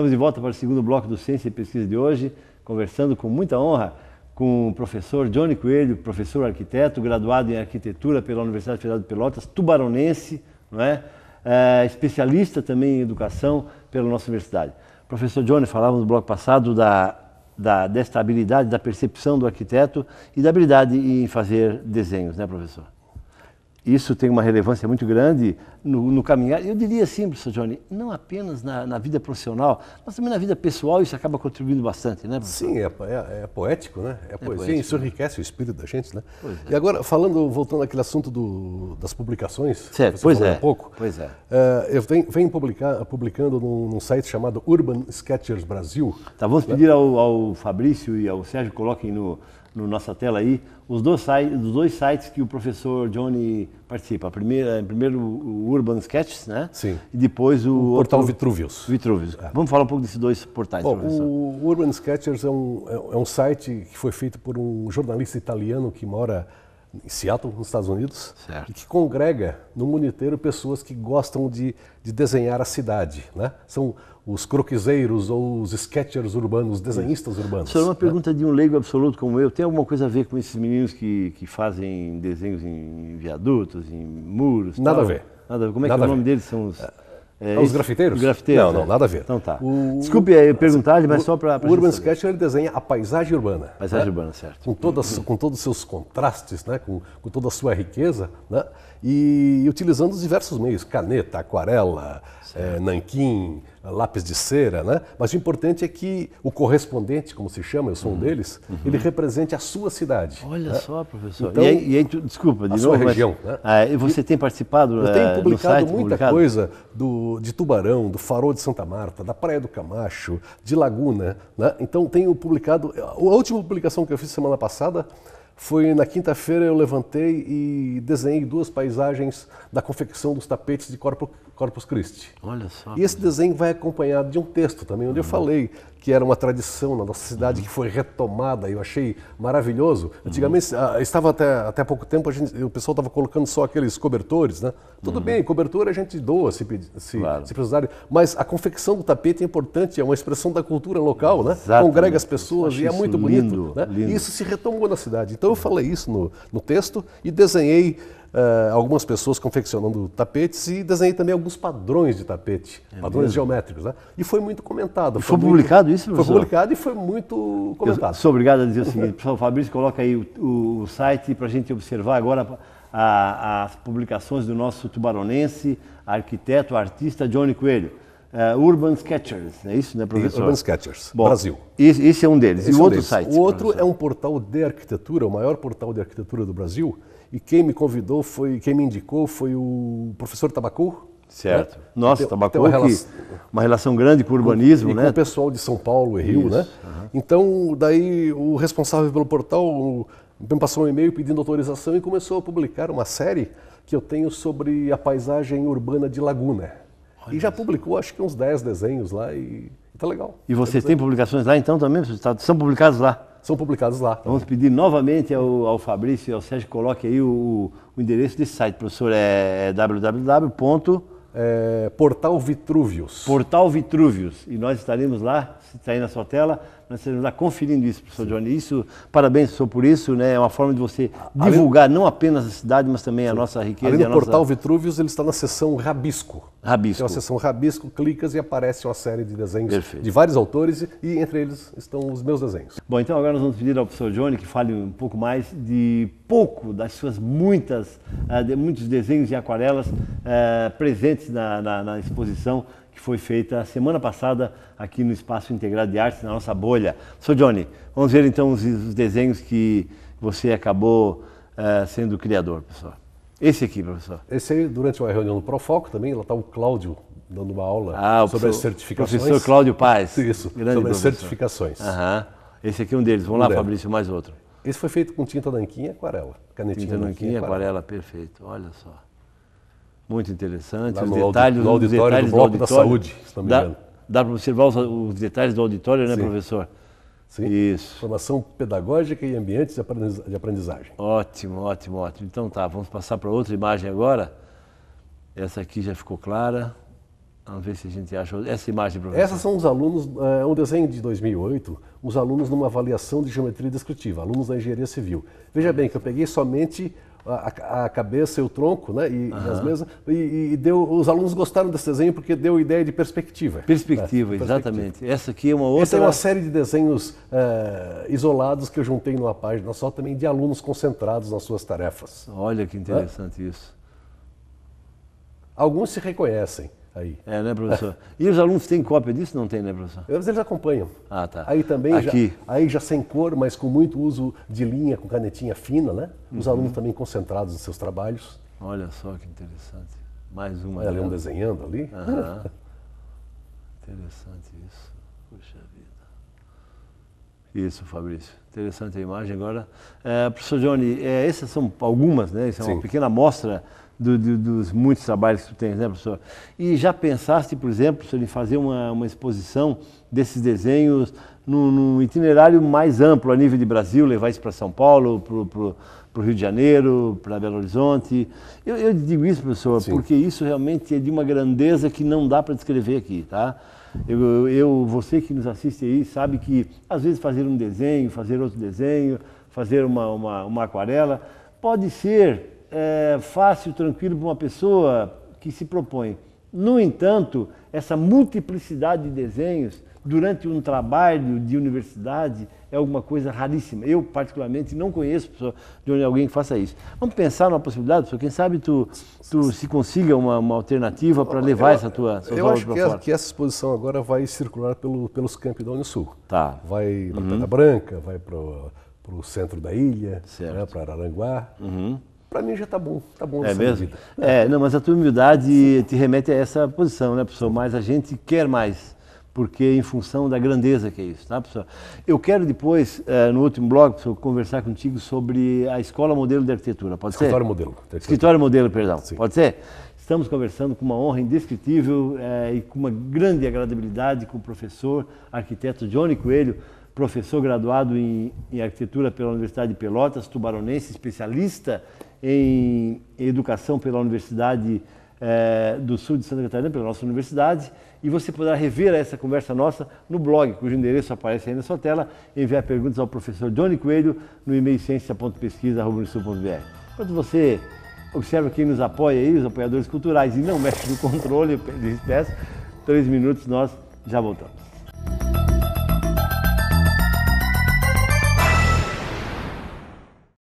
Estamos de volta para o segundo bloco do Ciência e Pesquisa de hoje, conversando com muita honra com o professor Johnny Coelho, professor arquiteto, graduado em arquitetura pela Universidade Federal de Pelotas, tubaronense, não é? é especialista também em educação pela nossa universidade. Professor Johnny, falávamos no bloco passado da, da, desta habilidade, da percepção do arquiteto e da habilidade em fazer desenhos, né, professor? isso tem uma relevância muito grande no, no caminhar. Eu diria assim, professor Johnny, não apenas na, na, vida profissional, mas também na vida pessoal isso acaba contribuindo bastante, né? Professor? Sim, é, é, é, poético, né? É, é poesia, poético, isso né? enriquece né? o espírito da gente, né? Pois é. E agora, falando, voltando àquele assunto do, das publicações, certo, pois é. um pouco. Pois é. Eh, eu venho, venho publicar, publicando num, num, site chamado Urban Sketchers Brasil. Tá, vamos pedir ao, ao Fabrício e ao Sérgio coloquem no na nossa tela aí os dois, os dois sites que o professor Johnny participa. A primeira, primeiro o Urban Sketches, né? Sim. E depois o, o portal outro... Vitruvius. Vitruvius. É. Vamos falar um pouco desses dois portais, Bom, professor. O Urban Sketchers é um, é, é um site que foi feito por um jornalista italiano que mora em Seattle, nos Estados Unidos, certo. e que congrega no mundo inteiro pessoas que gostam de, de desenhar a cidade. Né? São os croquiseiros ou os sketchers urbanos, os desenhistas urbanos. Senhor, é uma né? pergunta de um leigo absoluto como eu. Tem alguma coisa a ver com esses meninos que, que fazem desenhos em viadutos, em muros? Nada tal? a ver. Nada a ver. Como é Nada que é o nome deles são os... É, é, ah, os grafiteiros? grafiteiros? Não, não, é. nada a ver. Então tá. O, Desculpe o, perguntar, mas o, só para. O Urban Sketch ele desenha a paisagem urbana. Paisagem né? urbana, certo. Com, todas, uhum. com todos os seus contrastes, né? com, com toda a sua riqueza, né? e utilizando os diversos meios: caneta, aquarela, é, nanquim, lápis de cera, né? Mas o importante é que o correspondente, como se chama, eu sou um uhum. deles, uhum. ele represente a sua cidade. Olha né? só, professor. Então, e, aí, e aí, desculpa, de a novo, sua região. Mas, né? ah, e você tem participado? Eu tenho eh, publicado site, muita publicado? coisa do, de Tubarão, do Farol de Santa Marta, da Praia do Camacho, de Laguna. Né? Então tenho publicado. A última publicação que eu fiz semana passada foi na quinta-feira eu levantei e desenhei duas paisagens da confecção dos tapetes de Corpus, Corpus Christi. Olha só. E esse é. desenho vai acompanhado de um texto também, onde uhum. eu falei que era uma tradição na nossa cidade uhum. que foi retomada. Eu achei maravilhoso. Uhum. Antigamente, uhum. estava até, até pouco tempo, gente, o pessoal estava colocando só aqueles cobertores, né? Tudo uhum. bem, cobertura a gente doa se, se, claro. se precisar, mas a confecção do tapete é importante, é uma expressão da cultura local, né? Exatamente. Congrega as pessoas e é muito lindo, bonito. Né? Lindo. E isso se retomou na cidade. Então eu uhum. falei isso no, no texto e desenhei uh, algumas pessoas confeccionando tapetes e desenhei também alguns padrões de tapete, é padrões mesmo? geométricos. Né? E foi muito comentado. Foi, foi, publicado muito, isso, professor? Foi publicado e foi muito comentado. Eu sou obrigado a dizer o seguinte, professor Fabrício, coloca aí o, o site para a gente observar agora a, as publicações do nosso tubaronense, arquiteto, artista Johnny Coelho. Uh, Urban Sketchers, é isso, né, professor? Urban Sketchers, Bom, Brasil. Esse, esse é um deles. Esse e é o é um outro deles. site? O outro professor? é um portal de arquitetura, o maior portal de arquitetura do Brasil, e quem me convidou foi, quem me indicou foi o professor Tabacu. Né? Certo. Né? Nossa, tem, Tabacu, tem uma, relação, uma relação grande com o urbanismo, e né? Com o pessoal de São Paulo e Rio, Isso, né? Uhum. Então, daí o responsável pelo portal me passou um e-mail pedindo autorização e começou a publicar uma série que eu tenho sobre a paisagem urbana de Laguna. Olha e já publicou acho que uns 10 desenhos lá e, está tá legal. E vocês têm publicações lá então também? Tá, são publicados lá? são publicados lá. Vamos pedir novamente ao, ao Fabrício e ao Sérgio que coloque aí o, o endereço desse site, professor. É, é www é, Portal Vitruvius. Portal Vitruvius. E nós estaremos lá, se está aí na sua tela, nós estaremos lá conferindo isso, professor Sim. Johnny. Isso, parabéns, professor, por isso, né? É uma forma de você além, divulgar não apenas a cidade, mas também a nossa riqueza. Além do Portal nossa... Vitruvius, ele está na seção Rabisco. Rabisco. Tem uma seção Rabisco, clicas e aparece uma série de desenhos Perfeito. de vários autores e entre eles estão os meus desenhos. Bom, então agora nós vamos pedir ao professor Johnny que fale um pouco mais de pouco das suas muitas, eh, de muitos desenhos e aquarelas eh, presentes na, na, na exposição que foi feita semana passada aqui no Espaço Integrado de Artes, na nossa bolha. Sou Johnny, vamos ver então os, os desenhos que você acabou uh, sendo criador, pessoal Esse aqui, professor. Esse aí, durante uma reunião do Profoco também, lá está o Cláudio dando uma aula ah, sobre professor, as certificações. Professor Cláudio Paz. Isso, Grande sobre professor. as certificações. Uhum. Esse aqui é um deles. Vamos um lá, Fabrício, mais outro. Esse foi feito com tinta danquinha, e aquarela. Canetinha tinta danquinha, e aquarela. aquarela. perfeito. Olha só. Muito interessante. Lá os no detalhes no auditório, detalhes do, bloco do auditório. da Saúde, se não me engano. Dá, dá para observar os, os, detalhes do auditório, né, Sim. professor? Sim. Isso. Formação pedagógica e ambientes de aprendizagem. Ótimo, ótimo, ótimo. Então tá, vamos passar para outra imagem agora. Essa aqui já ficou clara. Vamos ver se a gente acha essa imagem, professor. Essas são os alunos, eh, é um desenho de 2008, os alunos numa avaliação de geometria descritiva, alunos da engenharia civil. Veja bem que eu peguei somente a, a cabeça e o tronco, né? E, uhum. as mesas e, e, deu, os alunos gostaram desse desenho porque deu ideia de perspectiva. Perspectiva, né? exatamente. Perspectiva. Essa aqui é uma outra. Essa é uma série de desenhos é, isolados que eu juntei numa página só também de alunos concentrados nas suas tarefas. Olha que interessante né? isso. Alguns se reconhecem Aí. É, né, professor? e os alunos têm cópia disso? Não tem, né, professor? Às vezes eles acompanham. Ah, tá. Aí também, Aqui. Já, aí já sem cor, mas com muito uso de linha, com canetinha fina, né? Os uhum. alunos também concentrados nos seus trabalhos. Olha só que interessante. Mais uma. Olha, né? um desenhando ali. Uhum. interessante isso. Puxa vida. Isso, Fabrício. Interessante a imagem agora. É, professor Johnny, é, essas são algumas, né? Isso é uma pequena amostra do, do, dos muitos trabalhos que tu tens, né, professor? E já pensaste, por exemplo, em fazer uma, uma, exposição desses desenhos num, num, itinerário mais amplo, a nível de Brasil, levar isso para São Paulo, para o Rio de Janeiro, para Belo Horizonte? Eu, eu, digo isso, professor, Sim. porque isso realmente é de uma grandeza que não dá para descrever aqui, tá? Eu, eu, você que nos assiste aí sabe que às vezes fazer um desenho, fazer outro desenho, fazer uma, uma, uma aquarela, pode ser é, fácil, tranquilo para uma pessoa que se propõe. No entanto, essa multiplicidade de desenhos durante um trabalho de universidade é alguma coisa raríssima. Eu, particularmente, não conheço pessoa, de alguém que faça isso. Vamos pensar numa possibilidade, pessoa. Quem sabe tu, tu se consiga uma, uma alternativa para levar eu, essa tua Eu acho que, fora. que essa exposição agora vai circular pelo, pelos campos da Sul. Tá. Vai para uhum. Pedra Branca, vai para o centro da ilha, né, para Araranguá. Uhum para mim já está bom, tá bom é mesmo? Medida. É, é, não, mas a tua humildade Sim. te remete a essa posição, né, pessoal Mas a gente quer mais, porque em função da grandeza que é isso, tá, pessoal Eu quero depois, é, no último bloco, conversar contigo sobre a Escola Modelo de Arquitetura, pode Escritório ser? Modelo. Escritório Modelo, perdão, Sim. pode ser? Estamos conversando com uma honra indescritível é, e com uma grande agradabilidade com o professor arquiteto Johnny Coelho, professor graduado em, em arquitetura pela Universidade de Pelotas, tubaronense, especialista em Educação pela Universidade eh, do Sul de Santa Catarina, pela nossa universidade, e você poderá rever essa conversa nossa no blog, cujo endereço aparece aí na sua tela, enviar perguntas ao professor Johnny Coelho no e-mail ciência.pesquisa.br. Quando você observa quem nos apoia aí, os apoiadores culturais, e não mexe no controle, eu peço, três minutos, nós já voltamos.